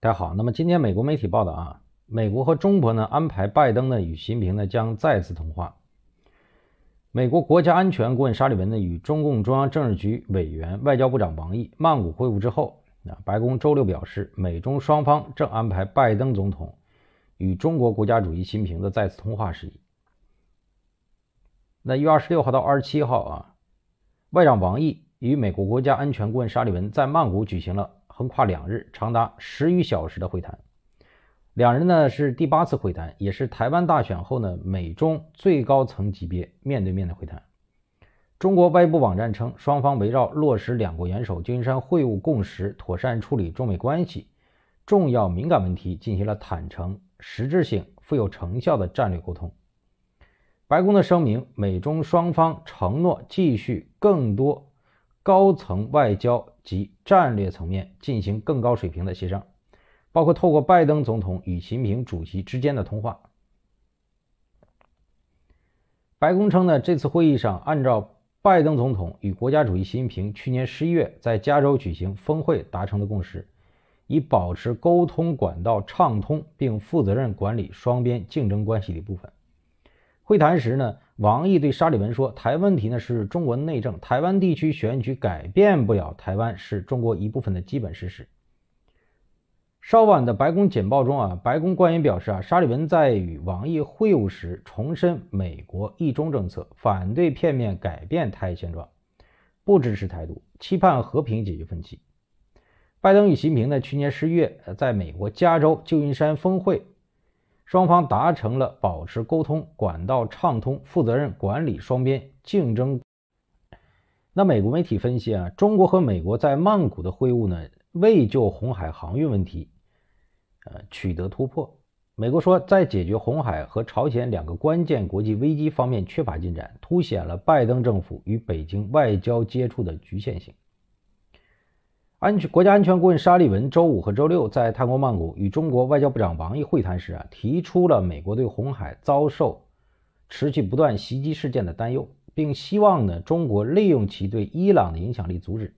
大家好，那么今天美国媒体报道啊，美国和中国呢安排拜登呢与习近平呢将再次通话。美国国家安全顾问沙利文呢与中共中央政治局委员、外交部长王毅曼谷会晤之后，啊，白宫周六表示，美中双方正安排拜登总统与中国国家主席习近平的再次通话事宜。那一月二十六号到二十七号啊，外长王毅与美国国家安全顾问沙利文在曼谷举行了。横跨两日，长达十余小时的会谈，两人呢是第八次会谈，也是台湾大选后呢美中最高层级别面对面的会谈。中国外部网站称，双方围绕落实两国元首旧金山会晤共识，妥善处理中美关系重要敏感问题，进行了坦诚、实质性、富有成效的战略沟通。白宫的声明，美中双方承诺继续更多高层外交。及战略层面进行更高水平的协商，包括透过拜登总统与习近平主席之间的通话。白宫称呢，这次会议上按照拜登总统与国家主席习近平去年十一月在加州举行峰会达成的共识，以保持沟通管道畅通并负责任管理双边竞争关系的部分。会谈时呢。王毅对沙利文说：“台问题呢是中国内政，台湾地区选举改变不了台湾是中国一部分的基本事实。”稍晚的白宫简报中啊，白宫官员表示啊，沙利文在与王毅会晤时重申美国一中政策，反对片面改变台现状，不支持台独，期盼和平解决分歧。拜登与习近平呢去年十一月在美国加州旧金山峰会。双方达成了保持沟通、管道畅通、负责任管理双边竞争。那美国媒体分析啊，中国和美国在曼谷的会晤呢，未就红海航运问题，呃，取得突破。美国说，在解决红海和朝鲜两个关键国际危机方面缺乏进展，凸显了拜登政府与北京外交接触的局限性。安全国家安全顾问沙利文周五和周六在泰国曼谷与中国外交部长王毅会谈时啊，提出了美国对红海遭受持续不断袭击事件的担忧，并希望呢中国利用其对伊朗的影响力阻止。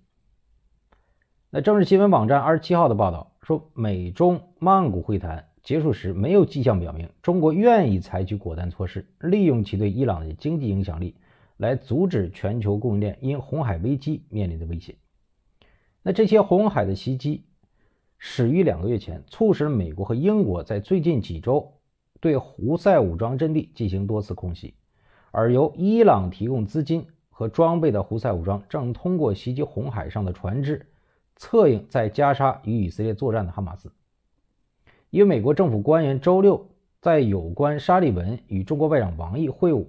那政治新闻网站二十七号的报道说，美中曼谷会谈结束时没有迹象表明中国愿意采取果断措施，利用其对伊朗的经济影响力来阻止全球供应链因红海危机面临的威胁。那这些红海的袭击始于两个月前，促使美国和英国在最近几周对胡塞武装阵地进行多次空袭。而由伊朗提供资金和装备的胡塞武装正通过袭击红海上的船只，策应在加沙与以色列作战的哈马斯。一为美国政府官员周六在有关沙利文与中国外长王毅会晤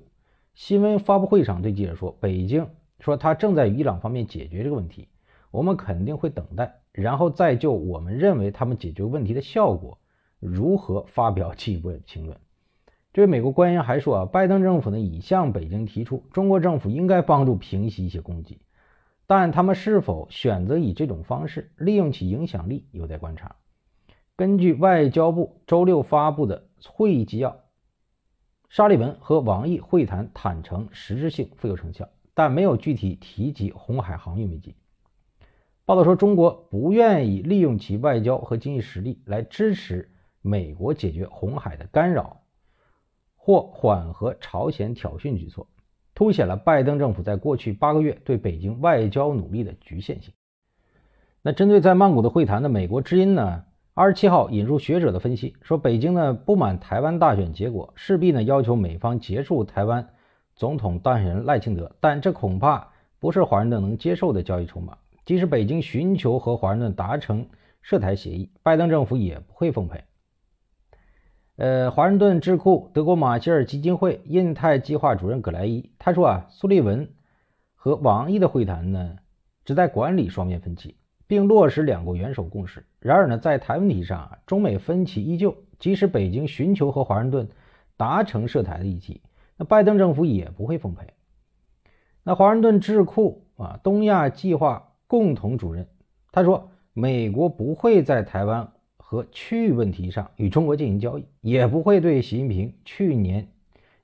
新闻发布会上对记者说：“北京说他正在与伊朗方面解决这个问题。”我们肯定会等待，然后再就我们认为他们解决问题的效果如何发表进一步评论。这位美国官员还说，啊，拜登政府呢已向北京提出，中国政府应该帮助平息一些攻击，但他们是否选择以这种方式利用其影响力，有待观察。根据外交部周六发布的会议纪要，沙利文和王毅会谈坦诚、实质性、富有成效，但没有具体提及红海航运危机。报道说，中国不愿意利用其外交和经济实力来支持美国解决红海的干扰或缓和朝鲜挑衅举措，凸显了拜登政府在过去八个月对北京外交努力的局限性。那针对在曼谷的会谈的美国之音呢？二十七号引入学者的分析说，北京呢不满台湾大选结果，势必呢要求美方结束台湾总统当选人赖清德，但这恐怕不是华盛顿能接受的交易筹码。即使北京寻求和华盛顿达成涉台协议，拜登政府也不会奉陪。呃，华盛顿智库德国马歇尔基金会印太计划主任葛莱伊他说啊，苏利文和王毅的会谈呢旨在管理双边分歧，并落实两国元首共识。然而呢，在台湾问题上啊，中美分歧依旧。即使北京寻求和华盛顿达成涉台的议题，那拜登政府也不会奉陪。那华盛顿智库啊，东亚计划。共同主任他说，美国不会在台湾和区域问题上与中国进行交易，也不会对习近平去年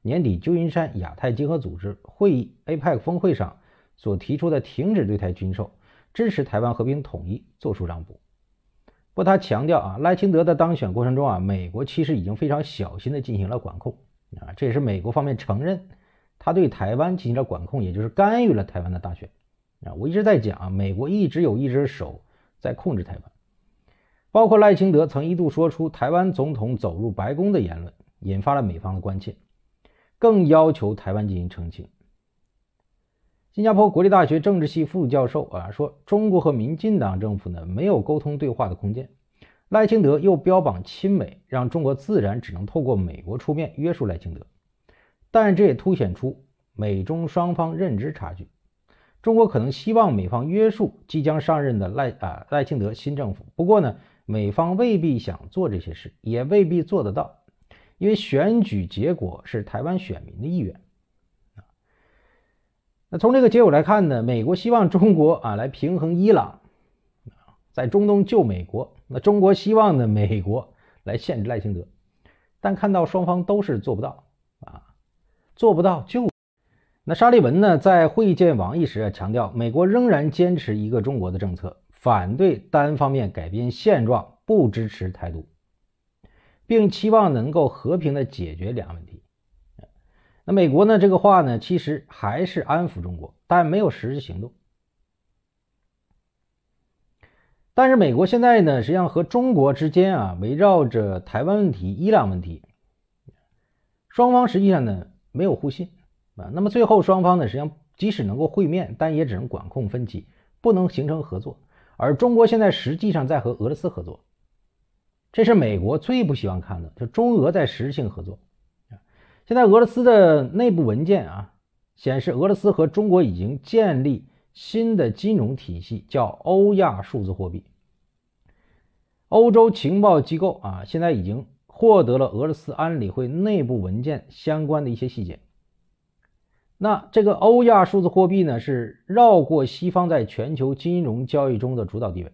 年底旧金山亚太经合组织会议 （APEC 峰会上）所提出的停止对台军售、支持台湾和平统一做出让步。不过他强调啊，赖清德的当选过程中啊，美国其实已经非常小心地进行了管控啊，这也是美国方面承认他对台湾进行了管控，也就是干预了台湾的大选。啊，我一直在讲，美国一直有一只手在控制台湾，包括赖清德曾一度说出台湾总统走入白宫的言论，引发了美方的关切，更要求台湾进行澄清。新加坡国立大学政治系副教授啊说，中国和民进党政府呢没有沟通对话的空间，赖清德又标榜亲美，让中国自然只能透过美国出面约束赖清德，但这也凸显出美中双方认知差距。中国可能希望美方约束即将上任的赖啊赖清德新政府，不过呢，美方未必想做这些事，也未必做得到，因为选举结果是台湾选民的意愿。那从这个结果来看呢，美国希望中国啊来平衡伊朗，在中东救美国；那中国希望呢美国来限制赖清德，但看到双方都是做不到啊，做不到就。那沙利文呢，在会见王毅时啊，强调美国仍然坚持一个中国的政策，反对单方面改变现状，不支持台独，并期望能够和平的解决两岸问题。那美国呢，这个话呢，其实还是安抚中国，但没有实际行动。但是美国现在呢，实际上和中国之间啊，围绕着台湾问题、伊朗问题，双方实际上呢，没有互信。啊，那么最后双方呢，实际上即使能够会面，但也只能管控分歧，不能形成合作。而中国现在实际上在和俄罗斯合作，这是美国最不希望看的，就中俄在实质性合作。现在俄罗斯的内部文件啊，显示俄罗斯和中国已经建立新的金融体系，叫欧亚数字货币。欧洲情报机构啊，现在已经获得了俄罗斯安理会内部文件相关的一些细节。那这个欧亚数字货币呢，是绕过西方在全球金融交易中的主导地位。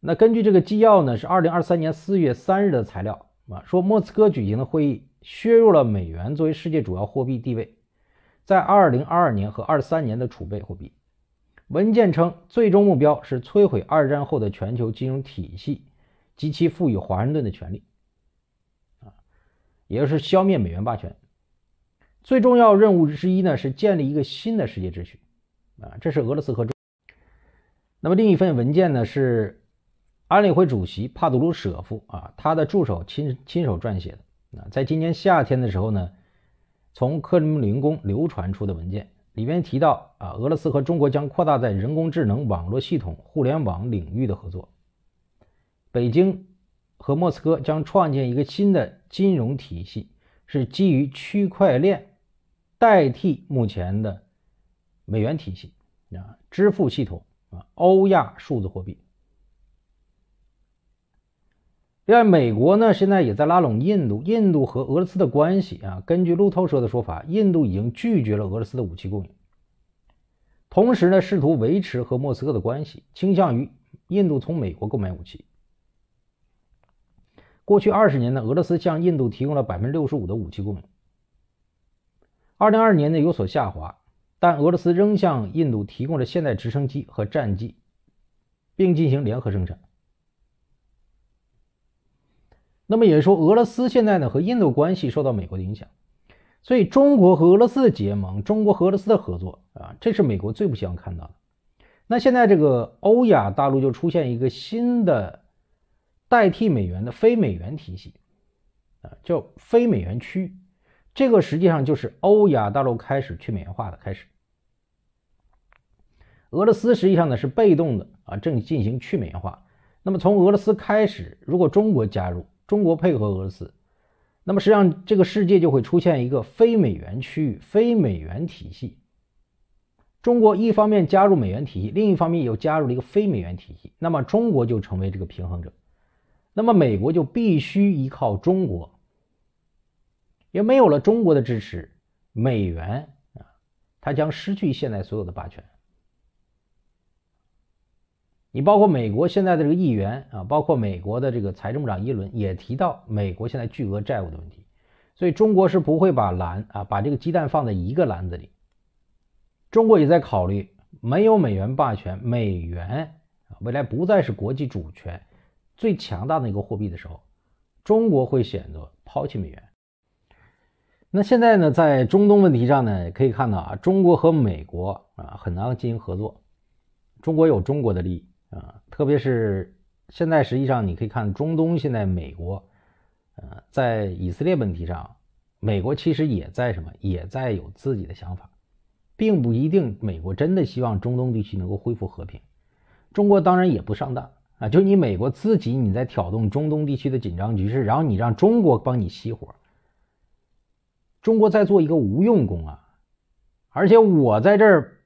那根据这个纪要呢，是二零二三年四月三日的材料啊，说莫斯科举行的会议削弱了美元作为世界主要货币地位，在二零二二年和二三年的储备货币。文件称，最终目标是摧毁二战后的全球金融体系及其赋予华盛顿的权利，啊，也就是消灭美元霸权。最重要任务之一呢，是建立一个新的世界秩序，啊，这是俄罗斯和中。那么另一份文件呢，是安理会主席帕杜卢舍夫啊，他的助手亲亲手撰写的。啊，在今年夏天的时候呢，从克里姆林宫流传出的文件里面提到啊，俄罗斯和中国将扩大在人工智能、网络系统、互联网领域的合作。北京和莫斯科将创建一个新的金融体系，是基于区块链。代替目前的美元体系啊，支付系统啊，欧亚数字货币。另外，美国呢现在也在拉拢印度，印度和俄罗斯的关系啊。根据路透社的说法，印度已经拒绝了俄罗斯的武器供应，同时呢试图维持和莫斯科的关系，倾向于印度从美国购买武器。过去二十年呢，俄罗斯向印度提供了百分之六十五的武器供应。二零二二年呢有所下滑，但俄罗斯仍向印度提供了现代直升机和战机，并进行联合生产。那么也是说，俄罗斯现在呢和印度关系受到美国的影响，所以中国和俄罗斯的结盟，中国和俄罗斯的合作啊，这是美国最不希望看到的。那现在这个欧亚大陆就出现一个新的代替美元的非美元体系，啊，叫非美元区域。这个实际上就是欧亚大陆开始去美元化的开始。俄罗斯实际上呢是被动的啊，正进行去美元化。那么从俄罗斯开始，如果中国加入，中国配合俄罗斯，那么实际上这个世界就会出现一个非美元区域、非美元体系。中国一方面加入美元体系，另一方面又加入了一个非美元体系，那么中国就成为这个平衡者，那么美国就必须依靠中国。也没有了中国的支持，美元啊，它将失去现在所有的霸权。你包括美国现在的这个议员啊，包括美国的这个财政部长耶伦也提到美国现在巨额债务的问题，所以中国是不会把篮啊把这个鸡蛋放在一个篮子里。中国也在考虑，没有美元霸权，美元啊未来不再是国际主权最强大的一个货币的时候，中国会选择抛弃美元。那现在呢，在中东问题上呢，可以看到啊，中国和美国啊很难进行合作。中国有中国的利益啊，特别是现在实际上你可以看中东，现在美国，呃，在以色列问题上，美国其实也在什么，也在有自己的想法，并不一定美国真的希望中东地区能够恢复和平。中国当然也不上当啊，就你美国自己你在挑动中东地区的紧张局势，然后你让中国帮你熄火。中国在做一个无用功啊，而且我在这儿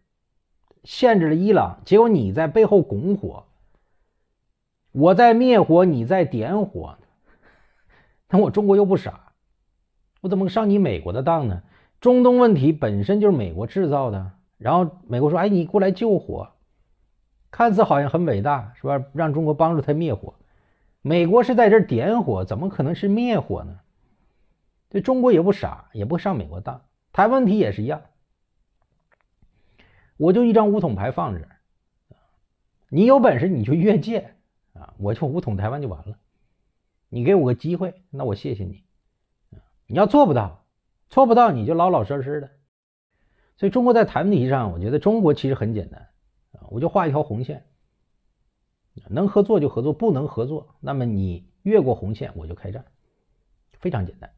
限制了伊朗，结果你在背后拱火，我在灭火，你在点火 那我中国又不傻，我怎么上你美国的当呢？中东问题本身就是美国制造的，然后美国说，哎，你过来救火，看似好像很伟大，是吧？让中国帮助他灭火，美国是在这点火，怎么可能是灭火呢？这中国也不傻，也不上美国当。台湾问题也是一样，我就一张五统牌放着，你有本事你就越界啊，我就五统台湾就完了。你给我个机会，那我谢谢你。你要做不到，做不到你就老老实实的。所以中国在台湾问题上，我觉得中国其实很简单啊，我就画一条红线，能合作就合作，不能合作，那么你越过红线我就开战，非常简单。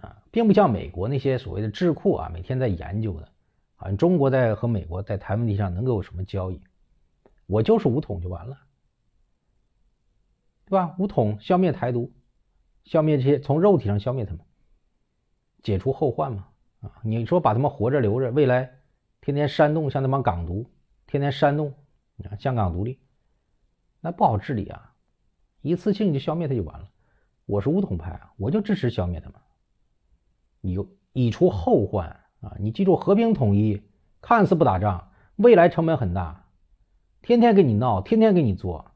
啊，并不像美国那些所谓的智库啊，每天在研究的，啊，中国在和美国在台湾问题上能够有什么交易？我就是武统就完了，对吧？武统消灭台独，消灭这些从肉体上消灭他们，解除后患嘛。啊，你说把他们活着留着，未来天天煽动像那帮港独，天天煽动，啊香港独立，那不好治理啊。一次性就消灭他就完了，我是武统派，啊，我就支持消灭他们。有以除后患啊！你记住，和平统一看似不打仗，未来成本很大，天天跟你闹，天天给你做。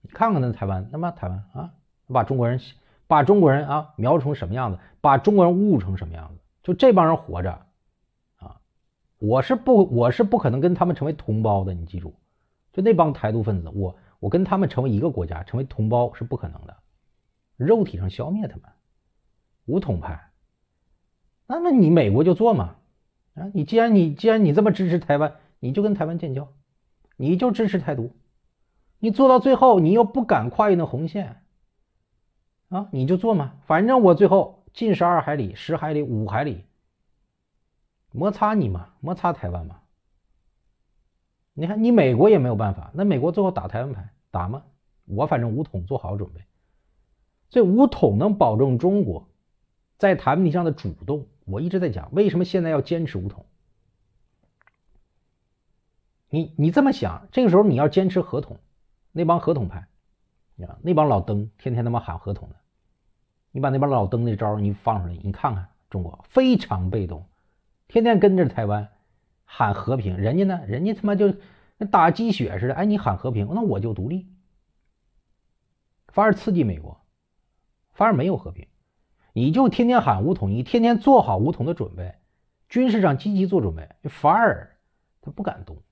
你看看那台湾，他妈台湾啊，把中国人把中国人啊描成什么样子，把中国人辱成什么样子？就这帮人活着啊，我是不，我是不可能跟他们成为同胞的。你记住，就那帮台独分子，我我跟他们成为一个国家，成为同胞是不可能的。肉体上消灭他们，无统派。那么你美国就做嘛，啊，你既然你既然你这么支持台湾，你就跟台湾建交，你就支持台独，你做到最后你又不敢跨越那红线，啊，你就做嘛，反正我最后近十二海里、十海里、五海里，摩擦你嘛，摩擦台湾嘛。你看你美国也没有办法，那美国最后打台湾牌打吗？我反正武统做好准备，所以武统能保证中国在台问题上的主动。我一直在讲，为什么现在要坚持武统？你你这么想，这个时候你要坚持合同，那帮合同派，啊，那帮老登天天他妈喊合同的，你把那帮老登那招你放出来，你看看中国非常被动，天天跟着台湾喊和平，人家呢，人家他妈就打鸡血似的，哎，你喊和平，那我就独立，反而刺激美国，反而没有和平。你就天天喊武统，你天天做好武统的准备，军事上积极做准备，反而他不敢动。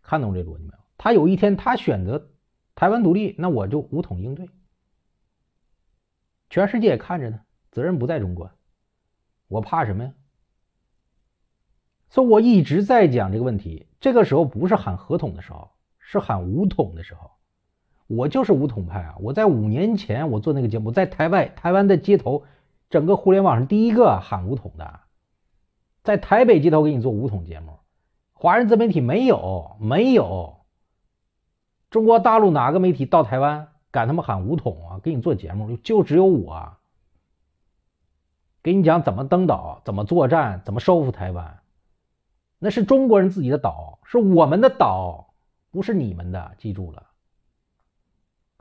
看懂这逻辑没有？他有一天他选择台湾独立，那我就武统应对。全世界也看着呢，责任不在中国。我怕什么呀？所以我一直在讲这个问题。这个时候不是喊合同的时候，是喊武统的时候。我就是武统派啊！我在五年前，我做那个节目，在台外台湾的街头，整个互联网上第一个喊武统的，在台北街头给你做武统节目，华人自媒体没有没有，中国大陆哪个媒体到台湾敢他妈喊武统啊？给你做节目就只有我，给你讲怎么登岛、怎么作战、怎么收复台湾，那是中国人自己的岛，是我们的岛，不是你们的，记住了。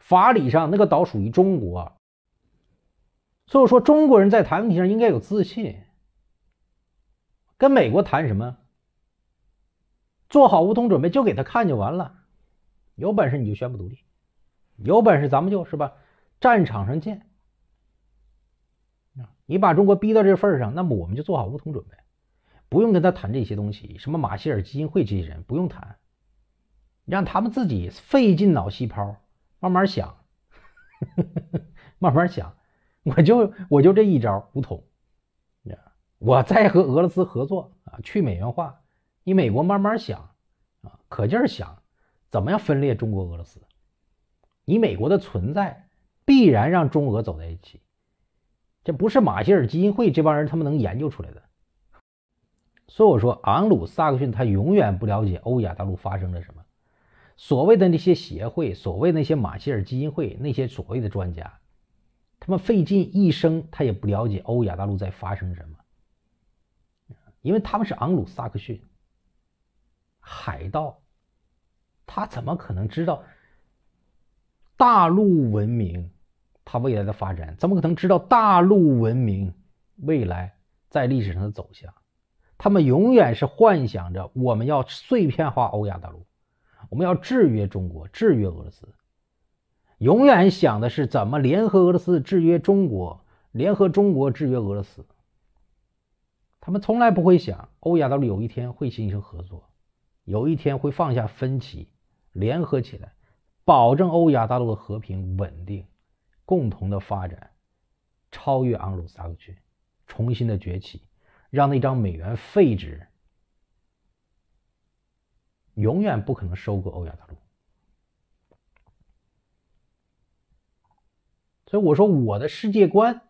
法理上，那个岛属于中国，所以说中国人在谈问题上应该有自信。跟美国谈什么，做好无痛准备就给他看就完了。有本事你就宣布独立，有本事咱们就是吧，战场上见。你把中国逼到这份上，那么我们就做好无痛准备，不用跟他谈这些东西，什么马歇尔基金会这些人不用谈，让他们自己费尽脑细胞。慢慢想，慢慢想，我就我就这一招，无统，我再和俄罗斯合作啊，去美元化。你美国慢慢想啊，可劲儿想，怎么样分裂中国、俄罗斯？你美国的存在必然让中俄走在一起，这不是马歇尔基金会这帮人他们能研究出来的。所以我说，昂鲁、萨克逊他永远不了解欧亚大陆发生了什么。所谓的那些协会，所谓那些马歇尔基金会，那些所谓的专家，他们费尽一生，他也不了解欧亚大陆在发生什么，因为他们是昂鲁萨克逊海盗，他怎么可能知道大陆文明它未来的发展？怎么可能知道大陆文明未来在历史上的走向？他们永远是幻想着我们要碎片化欧亚大陆。我们要制约中国，制约俄罗斯。永远想的是怎么联合俄罗斯制约中国，联合中国制约俄罗斯。他们从来不会想，欧亚大陆有一天会形成合作，有一天会放下分歧，联合起来，保证欧亚大陆的和平稳定，共同的发展，超越盎鲁萨克逊，重新的崛起，让那张美元废纸。永远不可能收割欧亚大陆，所以我说我的世界观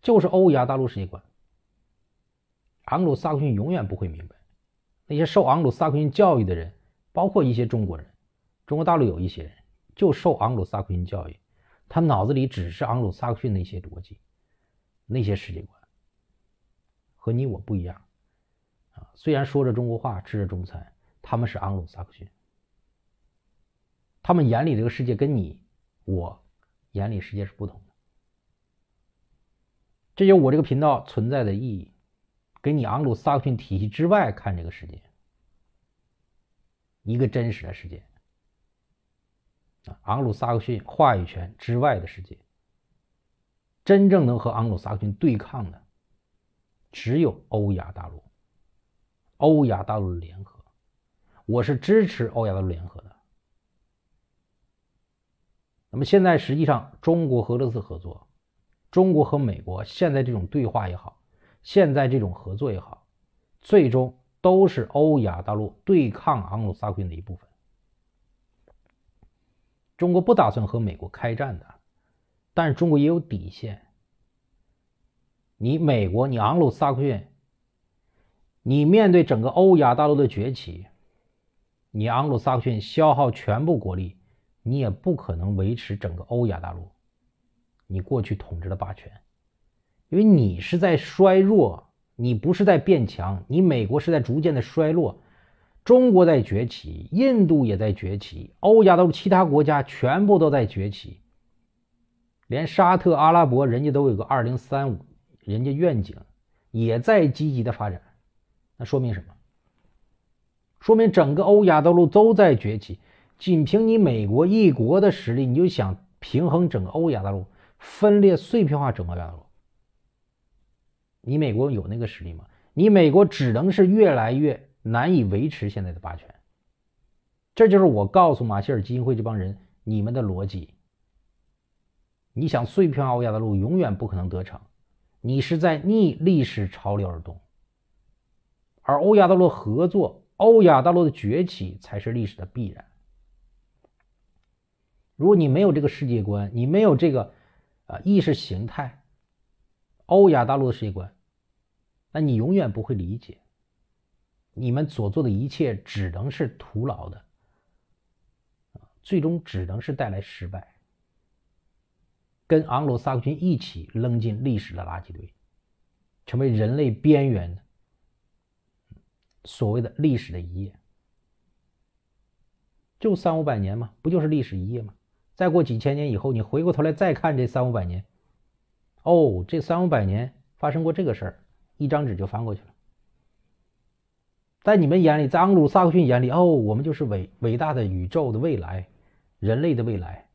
就是欧亚大陆世界观。昂鲁萨克逊永远不会明白，那些受昂鲁萨克逊教育的人，包括一些中国人，中国大陆有一些人就受昂鲁萨克逊教育，他脑子里只是昂鲁萨克逊的一些逻辑，那些世界观和你我不一样，啊，虽然说着中国话，吃着中餐。他们是盎鲁萨克逊，他们眼里这个世界跟你我眼里世界是不同的。这就是我这个频道存在的意义，给你盎鲁萨克逊体系之外看这个世界，一个真实的世界啊！盎鲁萨克逊话语权之外的世界，真正能和盎鲁萨克逊对抗的，只有欧亚大陆，欧亚大陆联合。我是支持欧亚大陆联合的。那么现在实际上，中国和俄罗斯合作，中国和美国现在这种对话也好，现在这种合作也好，最终都是欧亚大陆对抗昂鲁萨克逊的一部分。中国不打算和美国开战的，但是中国也有底线。你美国，你昂鲁萨克逊，你面对整个欧亚大陆的崛起。你昂鲁萨克逊消耗全部国力，你也不可能维持整个欧亚大陆。你过去统治的霸权，因为你是在衰弱，你不是在变强。你美国是在逐渐的衰落，中国在崛起，印度也在崛起，欧亚大陆其他国家全部都在崛起。连沙特阿拉伯人家都有个二零三五人家愿景，也在积极的发展。那说明什么？说明整个欧亚大陆都在崛起，仅凭你美国一国的实力，你就想平衡整个欧亚大陆，分裂碎片化整个大陆，你美国有那个实力吗？你美国只能是越来越难以维持现在的霸权。这就是我告诉马歇尔基金会这帮人你们的逻辑。你想碎片化欧亚大陆永远不可能得逞，你是在逆历史潮流而动，而欧亚大陆合作。欧亚大陆的崛起才是历史的必然。如果你没有这个世界观，你没有这个啊意识形态，欧亚大陆的世界观，那你永远不会理解，你们所做的一切只能是徒劳的，最终只能是带来失败，跟昂鲁萨克逊一起扔进历史的垃圾堆，成为人类边缘的。所谓的历史的一页，就三五百年嘛，不就是历史一页吗？再过几千年以后，你回过头来再看这三五百年，哦，这三五百年发生过这个事儿，一张纸就翻过去了。在你们眼里，在盎鲁萨克逊眼里，哦，我们就是伟伟大的宇宙的未来，人类的未来。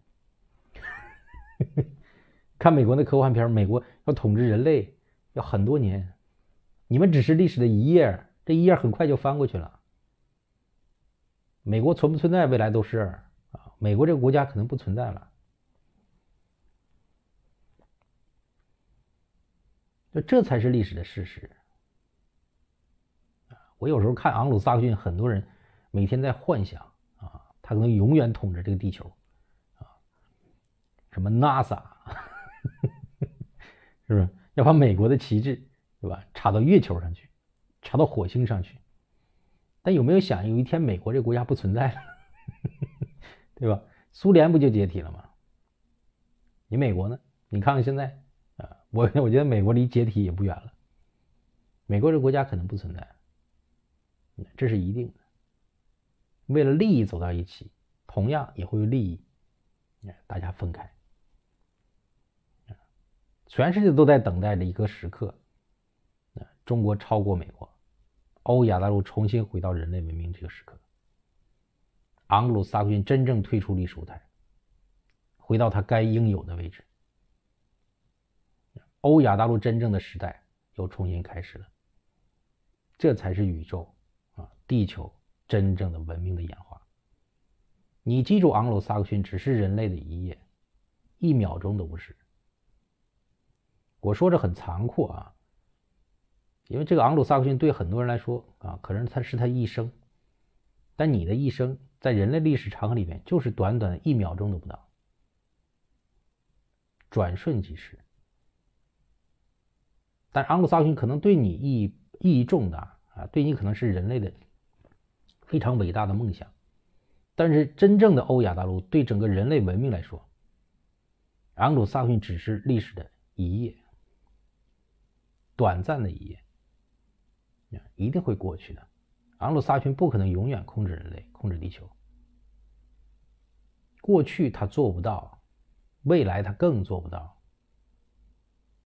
看美国那科幻片，美国要统治人类要很多年，你们只是历史的一页。这一页很快就翻过去了。美国存不存在？未来都是啊，美国这个国家可能不存在了。这这才是历史的事实。我有时候看《昂鲁·萨克逊》，很多人每天在幻想啊，他可能永远统治这个地球啊，什么 NASA 是不是要把美国的旗帜对吧插到月球上去？查到火星上去，但有没有想有一天美国这个国家不存在了，对吧？苏联不就解体了吗？你美国呢？你看看现在啊，我我觉得美国离解体也不远了。美国这国家可能不存在，这是一定的。为了利益走到一起，同样也会有利益，大家分开。全世界都在等待着一个时刻，中国超过美国。欧亚大陆重新回到人类文明这个时刻，昂格鲁萨克逊真正退出历史舞台，回到他该应有的位置。欧亚大陆真正的时代又重新开始了，这才是宇宙啊，地球真正的文明的演化。你记住，昂格鲁萨克逊只是人类的一页，一秒钟都不是。我说着很残酷啊。因为这个昂鲁萨克逊对很多人来说啊，可能他是他一生，但你的一生在人类历史长河里面就是短短一秒钟都不到，转瞬即逝。但昂鲁萨克逊可能对你意义意义重大啊，对你可能是人类的非常伟大的梦想。但是真正的欧亚大陆对整个人类文明来说，昂鲁萨克逊只是历史的一页，短暂的一页。一定会过去的，昂鲁萨群不可能永远控制人类、控制地球。过去他做不到，未来他更做不到。